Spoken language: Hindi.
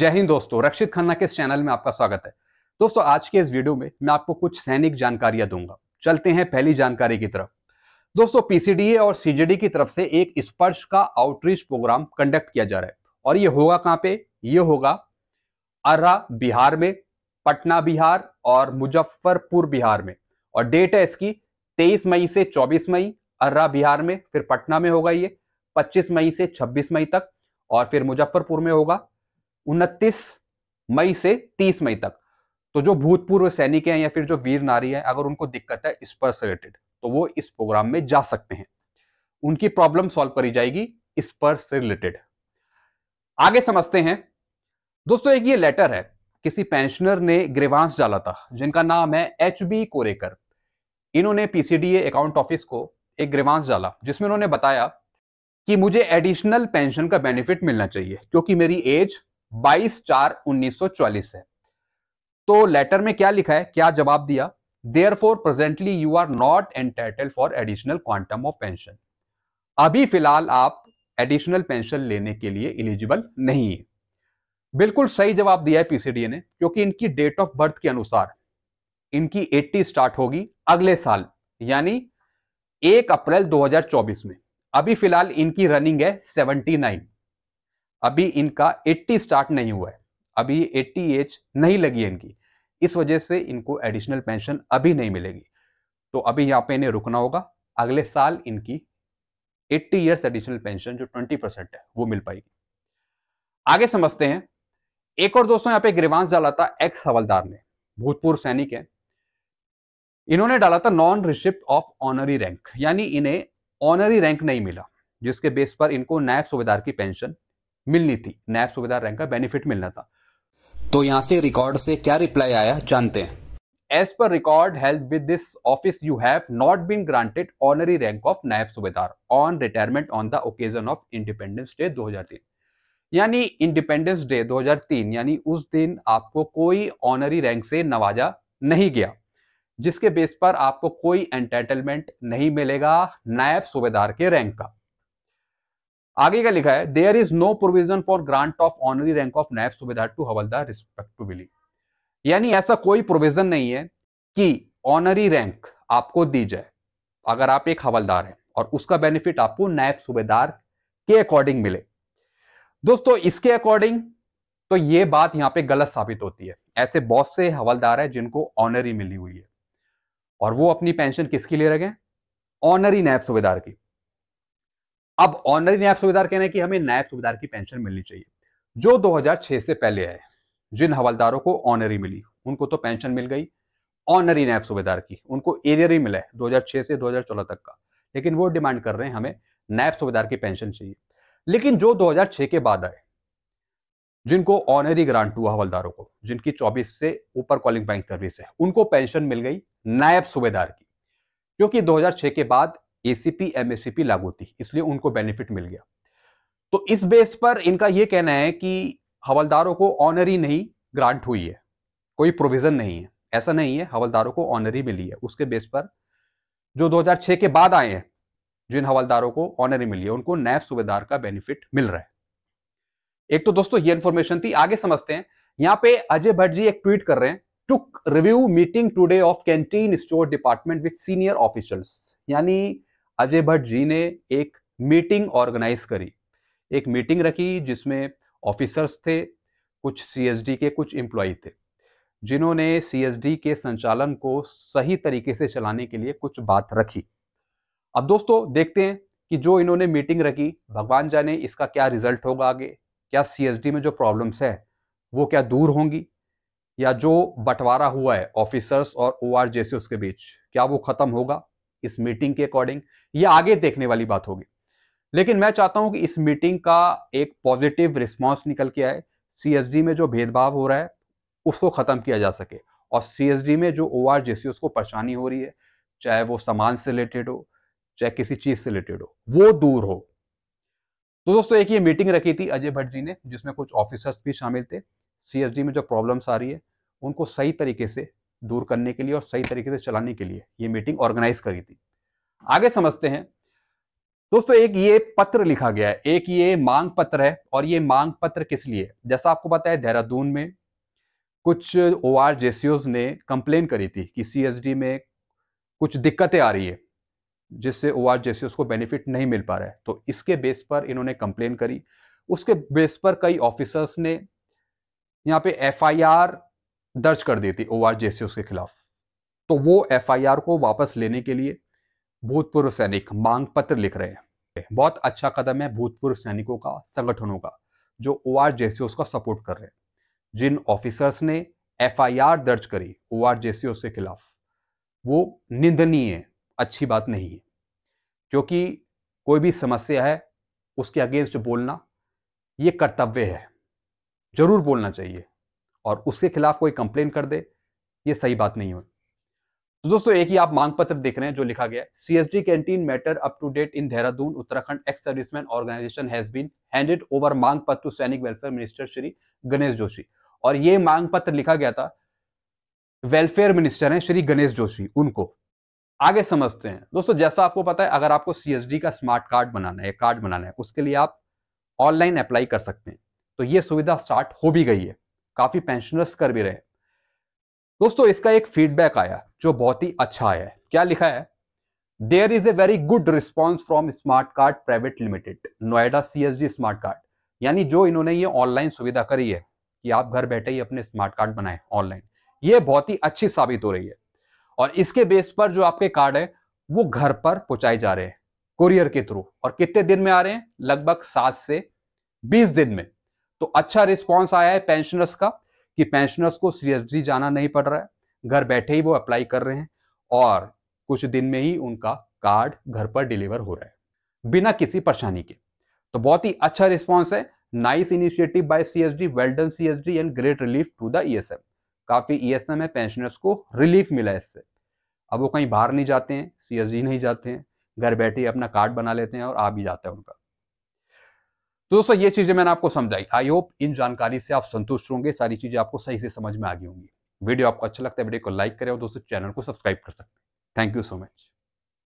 जय हिंद दोस्तों रक्षित खन्ना के इस चैनल में आपका स्वागत है दोस्तों आज के इस वीडियो में मैं आपको कुछ सैनिक जानकारियां दूंगा चलते हैं पहली जानकारी की तरफ दोस्तों पीसीडीए और सीजीडी की तरफ से एक स्पर्श का आउटरीच प्रोग्राम कंडक्ट किया जा रहा है और ये होगा कहाँ पे ये होगा अर्रा बिहार में पटना बिहार और मुजफ्फरपुर बिहार में और डेट है इसकी तेईस मई से चौबीस मई अर्रा बिहार में फिर पटना में होगा ये पच्चीस मई से छब्बीस मई तक और फिर मुजफ्फरपुर में होगा उनतीस मई से तीस मई तक तो जो भूतपूर्व सैनिक हैं या फिर जो वीर नारी हैं अगर उनको दिक्कत है स्पर्श रिलेटेड तो वो इस प्रोग्राम में जा सकते हैं उनकी प्रॉब्लम सॉल्व करी जाएगी स्पर्श से रिलेटेड आगे समझते हैं दोस्तों एक ये लेटर है किसी पेंशनर ने ग्रेवांश डाला था जिनका नाम है एच बी कोरेकर इन्होंने पीसीडीए अकाउंट ऑफिस को एक ग्रेवांश डाला जिसमें उन्होंने बताया कि मुझे एडिशनल पेंशन का बेनिफिट मिलना चाहिए क्योंकि मेरी एज बाईस चार उन्नीस है तो लेटर में क्या लिखा है क्या जवाब दिया therefore presently you are not entitle for additional quantum of pension अभी फिलहाल आप एडिशनल पेंशन लेने के लिए इलिजिबल नहीं है बिल्कुल सही जवाब दिया है पीसीडीए ने क्योंकि इनकी डेट ऑफ बर्थ के अनुसार इनकी 80 स्टार्ट होगी अगले साल यानी 1 अप्रैल 2024 में अभी फिलहाल इनकी रनिंग है 79 अभी इनका 80 स्टार्ट नहीं हुआ है अभी 80 एज नहीं लगी है इनकी इस वजह से इनको एडिशनल पेंशन अभी नहीं मिलेगी तो अभी यहाँ पे इन्हें रुकना होगा अगले साल इनकी 80 इयर्स एडिशनल पेंशन जो 20 परसेंट है वो मिल पाएगी आगे समझते हैं एक और दोस्तों यहाँ पे ग्रीवांश डाला था एक्स हवलदार ने भूतपूर्व सैनिक है इन्होंने डाला था non receipt of honorary rank यानी इन्हें ऑनरी रैंक नहीं मिला जिसके बेस पर इनको नायब सूबेदार की पेंशन मिलनी थी नायब सूबेदार रैंक का बेनिफिट मिलना था तो यहाँ से रिकॉर्ड से क्या रिप्लाई आया जानते हैं as per record held with this office you have not been granted honorary rank of Naib Subedar on retirement on the occasion of Independence Day 2003 यानी इंडिपेंडेंस डे 2003 यानी उस दिन आपको कोई ऑनरी रैंक से नवाजा नहीं गया जिसके बेस पर आपको कोई एंटाइटलमेंट नहीं मिलेगा नायब सूबेदार के रैंक का आगे का लिखा है there is no provision for grant of honorary rank of Naib Subedar to Havildar respectively यानी ऐसा कोई प्रोविजन नहीं है कि ऑनरी रैंक आपको दी जाए अगर आप एक हवलदार हैं और उसका बेनिफिट आपको नायब सूबेदार के अकॉर्डिंग मिले दोस्तों इसके अकॉर्डिंग तो ये बात यहां पे गलत साबित होती है ऐसे बहुत से हवलदार है जिनको ऑनरी मिली हुई है और वो अपनी पेंशन किसकी ले रखे ऑनरी नायब सूबेदार की अब ऑनरी नायब सूबेदार कहना है कि हमें नायब सूबेदार की पेंशन मिलनी चाहिए जो 2006 से पहले है जिन हवलदारों को ऑनरी मिली उनको तो पेंशन मिल गई ऑनरी नायब सूबेदार की उनको एरियर ही मिला है 2006 से दो तक का लेकिन वो डिमांड कर रहे हैं हमें नायब सूबेदार की पेंशन चाहिए लेकिन जो 2006 के बाद आए जिनको ऑनरी ग्रांट हुआ हवलदारों को जिनकी 24 से ऊपर क्वालिफाइंग सर्विस है उनको पेंशन मिल गई नायब सूबेदार की क्योंकि 2006 के बाद एसीपी एमएसीपी लागू थी इसलिए उनको बेनिफिट मिल गया तो इस बेस पर इनका यह कहना है कि हवलदारों को ऑनरी नहीं ग्रांट हुई है कोई प्रोविजन नहीं है ऐसा नहीं है हवलदारों को ऑनरी मिली है उसके बेस पर जो 2006 के बाद आए हैं जिन हवलदारों को ऑनरी मिली है उनको नैब सूबेदार का बेनिफिट मिल रहा है एक तो दोस्तों ये इंफॉर्मेशन थी आगे समझते हैं यहां पे अजय भट्ट जी एक ट्वीट कर रहे हैं took review meeting today of canteen store department with senior officials यानी अजय भट्ट जी ने एक मीटिंग ऑर्गेनाइज करी एक मीटिंग रखी जिसमें ऑफिसर्स थे कुछ सीएसडी के कुछ एम्प्लॉय थे जिन्होंने सीएसडी के संचालन को सही तरीके से चलाने के लिए कुछ बात रखी अब दोस्तों देखते हैं कि जो इन्होंने मीटिंग रखी भगवान जाने इसका क्या रिजल्ट होगा आगे क्या सीएसडी में जो प्रॉब्लम्स है वो क्या दूर होंगी या जो बंटवारा हुआ है ऑफिसर्स और ओ आर जैसे उसके बीच क्या वो ख़त्म होगा इस मीटिंग के अकॉर्डिंग ये आगे देखने वाली बात होगी लेकिन मैं चाहता हूं कि इस मीटिंग का एक पॉजिटिव रिस्पॉन्स निकल के आए सी में जो भेदभाव हो रहा है उसको ख़त्म किया जा सके और सी में जो ओ आर उसको परेशानी हो रही है चाहे वो सामान से रिलेटेड हो चाहे किसी चीज़ से रिलेटेड हो वो दूर हो तो दोस्तों एक ये मीटिंग रखी थी अजय भट्ट जी ने जिसमें कुछ ऑफिसर्स भी शामिल थे सी में जो प्रॉब्लम्स आ रही है उनको सही तरीके से दूर करने के लिए और सही तरीके से चलाने के लिए ये मीटिंग ऑर्गेनाइज करी थी आगे समझते हैं दोस्तों एक ये पत्र लिखा गया है एक ये मांग पत्र है और ये मांग पत्र किस लिए जैसा आपको पता है देहरादून में कुछ ओ आर ने कंप्लेन करी थी कि सी में कुछ दिक्कतें आ रही है जिससे ओ आर को बेनिफिट नहीं मिल पा रहा है तो इसके बेस पर इन्होंने कंप्लेन करी उसके बेस पर कई ऑफिसर्स ने यहाँ पे एफ दर्ज कर दी थी ओ आर उसके खिलाफ तो वो एफआईआर को वापस लेने के लिए भूतपूर्व सैनिक मांग पत्र लिख रहे हैं बहुत अच्छा कदम है भूतपूर्व सैनिकों का संगठनों का जो ओ आर का सपोर्ट कर रहे हैं जिन ऑफिसर्स ने एफआईआर दर्ज करी ओ आर के खिलाफ वो निंदनीय है अच्छी बात नहीं है क्योंकि कोई भी समस्या है उसके अगेंस्ट बोलना ये कर्तव्य है जरूर बोलना चाहिए और उसके खिलाफ कोई कंप्लेन कर दे ये सही बात नहीं है तो दोस्तों एक ही आप मांग पत्र देख रहे हैं जो लिखा गया C S D canteen matter up to date in Dehradun Uttarakhand ex serviceman organisation has been handed over मांग पत्र to Sainik welfare minister Shri Ganesh Joshi और ये मांग पत्र लिखा गया था वेलफेयर मिनिस्टर हैं श्री गणेश जोशी उनको आगे समझते हैं दोस्तों जैसा आपको पता है अगर आपको सी का स्मार्ट कार्ड बनाना है कार्ड बनाना है उसके लिए आप ऑनलाइन अप्लाई कर सकते हैं तो ये सुविधा स्टार्ट हो भी गई है काफ़ी पेंशनर्स कर भी रहे दोस्तों इसका एक फीडबैक आया जो बहुत ही अच्छा आया है क्या लिखा है there is a very good response from smart card private limited Noida C S D smart card यानी जो इन्होंने ये ऑनलाइन सुविधा करी है कि आप घर बैठे ही अपने स्मार्ट कार्ड बनाए ऑनलाइन ये बहुत ही अच्छी साबित हो रही है और इसके बेस पर जो आपके कार्ड है वो घर पर पहुंचाए जा रहे हैं कुरियर के थ्रू और कितने दिन में आ रहे हैं लगभग सात से बीस दिन में तो अच्छा रिस्पॉन्स आया है पेंशनर्स का कि पेंशनर्स को सीएसडी जाना नहीं पड़ रहा है घर बैठे ही वो अप्लाई कर रहे हैं और कुछ दिन में ही उनका कार्ड घर पर डिलीवर हो रहा है बिना किसी परेशानी के तो बहुत ही अच्छा रिस्पॉन्स है nice initiative by CSD well done CSD and great relief to the ESM काफी ईएसएम e है पेंशनर्स को रिलीफ मिला इससे अब वो कहीं बाहर नहीं जाते हैं सीएसडी नहीं जाते हैं घर बैठे अपना कार्ड बना लेते हैं और आ भी जाता है उनका तो दोस्तों ये चीजें मैंने आपको समझाई आई होप इन जानकारी से आप संतुष्ट होंगे सारी चीजें आपको सही से समझ में आ गई होंगी वीडियो आपको अच्छा लगता है वीडियो को लाइक करें और दोस्तों चैनल को सब्सक्राइब कर सकते हैं थैंक यू सो मच